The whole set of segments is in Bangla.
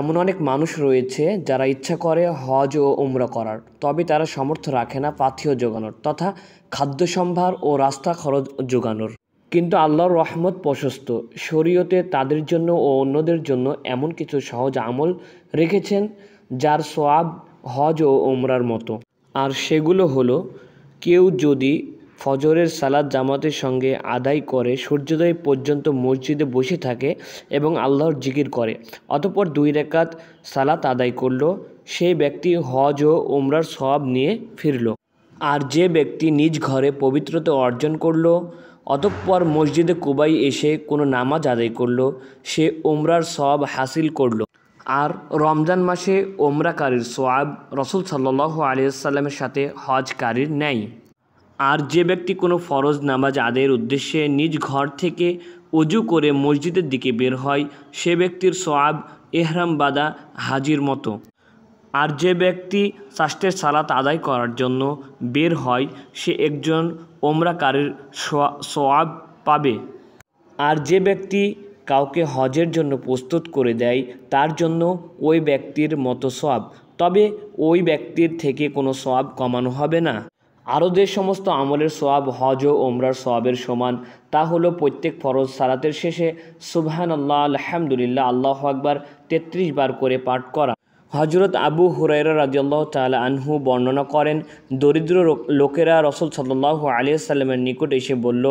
এমন অনেক মানুষ রয়েছে যারা ইচ্ছা করে হজ ও উমরা করার তবে তারা সমর্থ রাখে না পাথিও জোগানোর তথা খাদ্য সম্ভার ও রাস্তা খরচ জোগানোর কিন্তু আল্লাহর রহমত প্রশস্ত শরীয়তে তাদের জন্য ও অন্যদের জন্য এমন কিছু সহজ আমল রেখেছেন যার সোয়াব হজ ও উমরার মতো আর সেগুলো হলো কেউ যদি ফজরের সালাদ জামাতের সঙ্গে আদায় করে সূর্যোদয় পর্যন্ত মসজিদে বসে থাকে এবং আল্লাহর জিকির করে অতপর দুই রেখাত সালাত আদায় করল সেই ব্যক্তি হজ ও উমরার সব নিয়ে ফিরল আর যে ব্যক্তি নিজ ঘরে পবিত্রতা অর্জন করল অতঃপর মসজিদে কুবাই এসে কোনো নামাজ আদায় করল সে ওমরার সব হাসিল করল আর রমজান মাসে ওমরাকারীর সোয়াব রসুল সাল্লাহ আলিয়াল্লামের সাথে হজকারীর নেয় আর যে ব্যক্তি কোনো ফরজ নামাজ আদের উদ্দেশ্যে নিজ ঘর থেকে অজু করে মসজিদের দিকে বের হয় সে ব্যক্তির সোয়াব এহরাম বাদা হাজির মতো আর যে ব্যক্তি সাষ্টের সালাত আদায় করার জন্য বের হয় সে একজন ওমরাকারের সোয়াব পাবে আর যে ব্যক্তি কাউকে হজের জন্য প্রস্তুত করে দেয় তার জন্য ওই ব্যক্তির মতো সোয়াব তবে ওই ব্যক্তির থেকে কোনো সোয়াব কমানো হবে না আরও যে সমস্ত আমলের সোয়াব হজ ও ওমরার সোয়াবের সমান তা হলো প্রত্যেক ফরজ সালাতের শেষে সুবহান আল্লাহ আলহামদুলিল্লাহ আল্লাহ আকবার তেত্রিশ বার করে পাঠ করা হজরত আবু হুরাইরা রাজিয়াল্লাহ তাল আনহু বর্ণনা করেন দরিদ্র লোকেরা রসুল সাল্লাহ আলিয়া সাল্লামের নিকট এসে বলল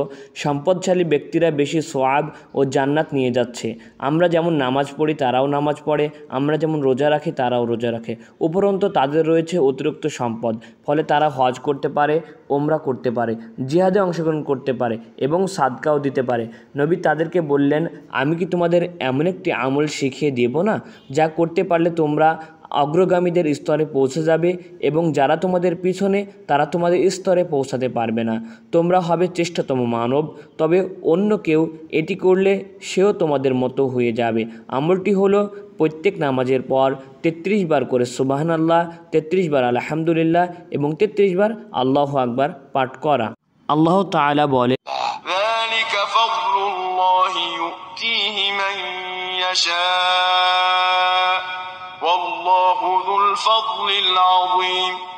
সম্পদশালী ব্যক্তিরা বেশি সোয়াব ও জান্নাত নিয়ে যাচ্ছে আমরা যেমন নামাজ পড়ি তারাও নামাজ পড়ে আমরা যেমন রোজা রাখি তারাও রোজা রাখে উপরন্ত তাদের রয়েছে অতিরিক্ত সম্পদ ফলে তারা হজ করতে পারে ওমরা করতে পারে জিহাদে অংশগ্রহণ করতে পারে এবং সাদকাও দিতে পারে নবী তাদেরকে বললেন আমি কি তোমাদের এমন একটি আমল শিখিয়ে দেব না যা করতে পারলে তোমরা অগ্রগামীদের স্তরে পৌঁছে যাবে এবং যারা তোমাদের পিছনে তারা তোমাদের স্তরে পৌঁছাতে পারবে না তোমরা হবে চেষ্টাতম মানব তবে অন্য কেউ এটি করলে সেও তোমাদের মতো হয়ে যাবে আমলটি হলো প্রত্যেক নামাজের পর ৩৩ বার করে সুবাহান আল্লাহ তেত্রিশ বার আলহামদুলিল্লাহ এবং ৩৩ বার আল্লাহ আকবার পাঠ করা আল্লাহ তালা বলে والله ذو الفضل العظيم